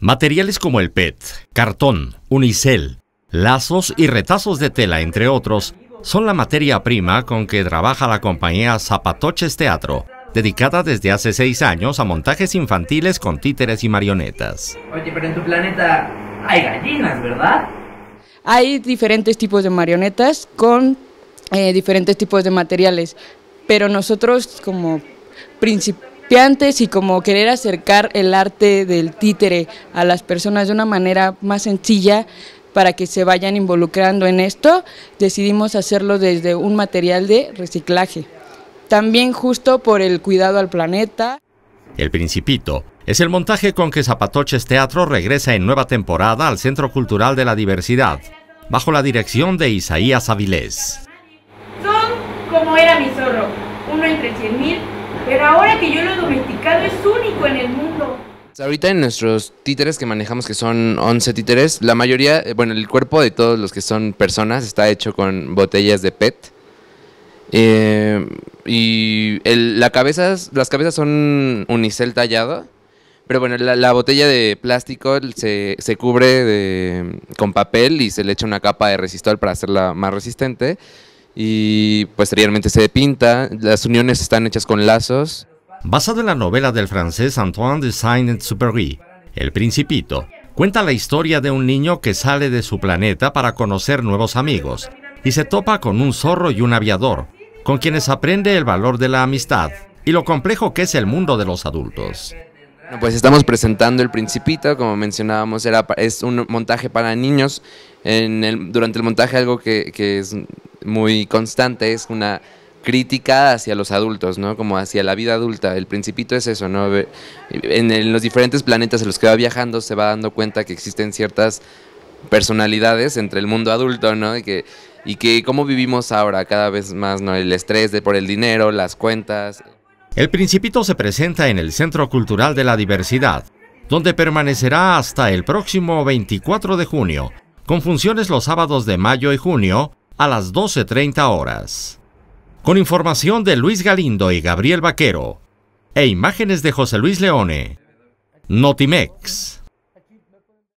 Materiales como el PET, cartón, unicel, lazos y retazos de tela, entre otros, son la materia prima con que trabaja la compañía Zapatoches Teatro, dedicada desde hace seis años a montajes infantiles con títeres y marionetas. Oye, pero en tu planeta hay gallinas, ¿verdad? Hay diferentes tipos de marionetas con eh, diferentes tipos de materiales, pero nosotros como principal y como querer acercar el arte del títere a las personas de una manera más sencilla para que se vayan involucrando en esto, decidimos hacerlo desde un material de reciclaje. También justo por el cuidado al planeta. El Principito es el montaje con que Zapatoches Teatro regresa en nueva temporada al Centro Cultural de la Diversidad, bajo la dirección de Isaías Avilés. Son como era mi zorro, uno entre 100.000. Pero ahora que yo lo he domesticado es único en el mundo. Pues ahorita en nuestros títeres que manejamos, que son 11 títeres, la mayoría, eh, bueno, el cuerpo de todos los que son personas está hecho con botellas de PET. Eh, y la cabeza, las cabezas son unicel tallado, pero bueno, la, botella de plástico se, se cubre con papel y se le echa una capa de resistol para hacerla más resistente y posteriormente pues, se pinta. Las uniones están hechas con lazos. Basado en la novela del francés Antoine de Saint-Exupéry, El Principito, cuenta la historia de un niño que sale de su planeta para conocer nuevos amigos y se topa con un zorro y un aviador, con quienes aprende el valor de la amistad y lo complejo que es el mundo de los adultos. Pues estamos presentando El Principito, como mencionábamos, era, es un montaje para niños. En el, durante el montaje algo que, que es muy constante, es una crítica hacia los adultos, ¿no? Como hacia la vida adulta. El principito es eso, ¿no? En, los diferentes planetas en los que va viajando se va dando cuenta que existen ciertas personalidades entre el mundo adulto, ¿no? Y que, y cómo vivimos ahora cada vez más, ¿no? El estrés de por el dinero, las cuentas. El Principito se presenta en el Centro Cultural de la Diversidad, donde permanecerá hasta el próximo 24 de junio, con funciones los sábados de mayo y junio a las 12.30 horas. Con información de Luis Galindo y Gabriel Vaquero, e imágenes de José Luis Leone, Notimex.